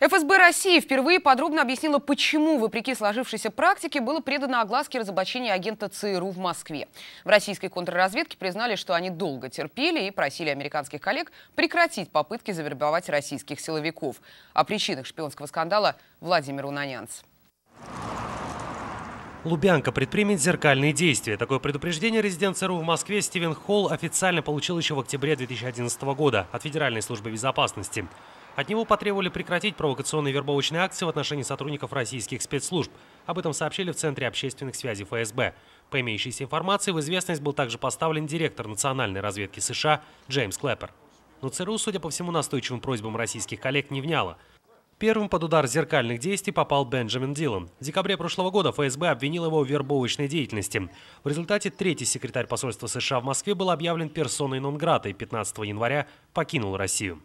ФСБ России впервые подробно объяснила, почему, вопреки сложившейся практике, было предано огласке разоблачения агента ЦРУ в Москве. В российской контрразведке признали, что они долго терпели и просили американских коллег прекратить попытки завербовать российских силовиков. О причинах шпионского скандала Владимир Унанянц. Лубянка предпримет зеркальные действия. Такое предупреждение резидент ЦРУ в Москве Стивен Холл официально получил еще в октябре 2011 года от Федеральной службы безопасности. От него потребовали прекратить провокационные вербовочные акции в отношении сотрудников российских спецслужб. Об этом сообщили в Центре общественных связей ФСБ. По имеющейся информации, в известность был также поставлен директор национальной разведки США Джеймс Клэппер. Но ЦРУ, судя по всему, настойчивым просьбам российских коллег не вняло. Первым под удар зеркальных действий попал Бенджамин Дилан. В декабре прошлого года ФСБ обвинил его в вербовочной деятельности. В результате третий секретарь посольства США в Москве был объявлен персоной нон-грата и 15 января покинул Россию.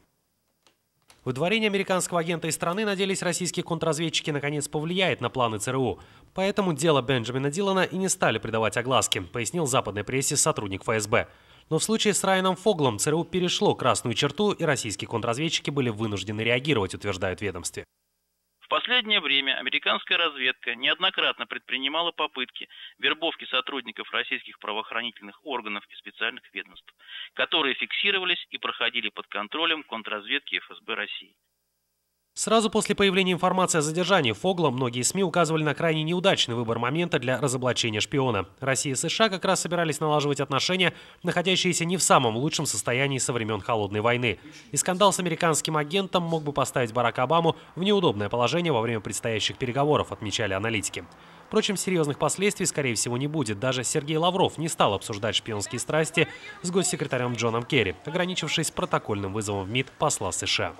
Выдворение американского агента из страны, надеялись российские контрразведчики, наконец повлияет на планы ЦРУ. Поэтому дело Бенджамина Дилана и не стали придавать огласке, пояснил западной прессе сотрудник ФСБ. Но в случае с Райаном Фоглом ЦРУ перешло красную черту, и российские контрразведчики были вынуждены реагировать, утверждают ведомстве последнее время американская разведка неоднократно предпринимала попытки вербовки сотрудников российских правоохранительных органов и специальных ведомств, которые фиксировались и проходили под контролем контрразведки ФСБ России. Сразу после появления информации о задержании Фогла многие СМИ указывали на крайне неудачный выбор момента для разоблачения шпиона. Россия и США как раз собирались налаживать отношения, находящиеся не в самом лучшем состоянии со времен Холодной войны. И скандал с американским агентом мог бы поставить Барака Обаму в неудобное положение во время предстоящих переговоров, отмечали аналитики. Впрочем, серьезных последствий, скорее всего, не будет. Даже Сергей Лавров не стал обсуждать шпионские страсти с госсекретарем Джоном Керри, ограничившись протокольным вызовом в МИД посла США.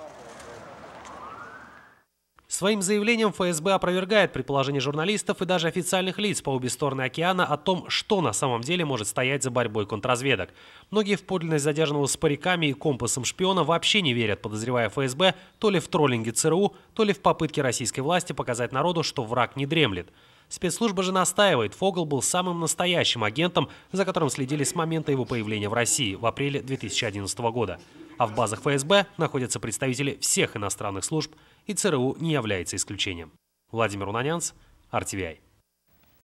Своим заявлением ФСБ опровергает предположения журналистов и даже официальных лиц по обе стороны океана о том, что на самом деле может стоять за борьбой контрразведок. Многие в подлинность задержанного с париками и компасом шпиона вообще не верят, подозревая ФСБ то ли в троллинге ЦРУ, то ли в попытке российской власти показать народу, что враг не дремлет. Спецслужба же настаивает, Фогл был самым настоящим агентом, за которым следили с момента его появления в России в апреле 2011 года. А в базах ФСБ находятся представители всех иностранных служб, и ЦРУ не является исключением. Владимир Унанянц, RTVI.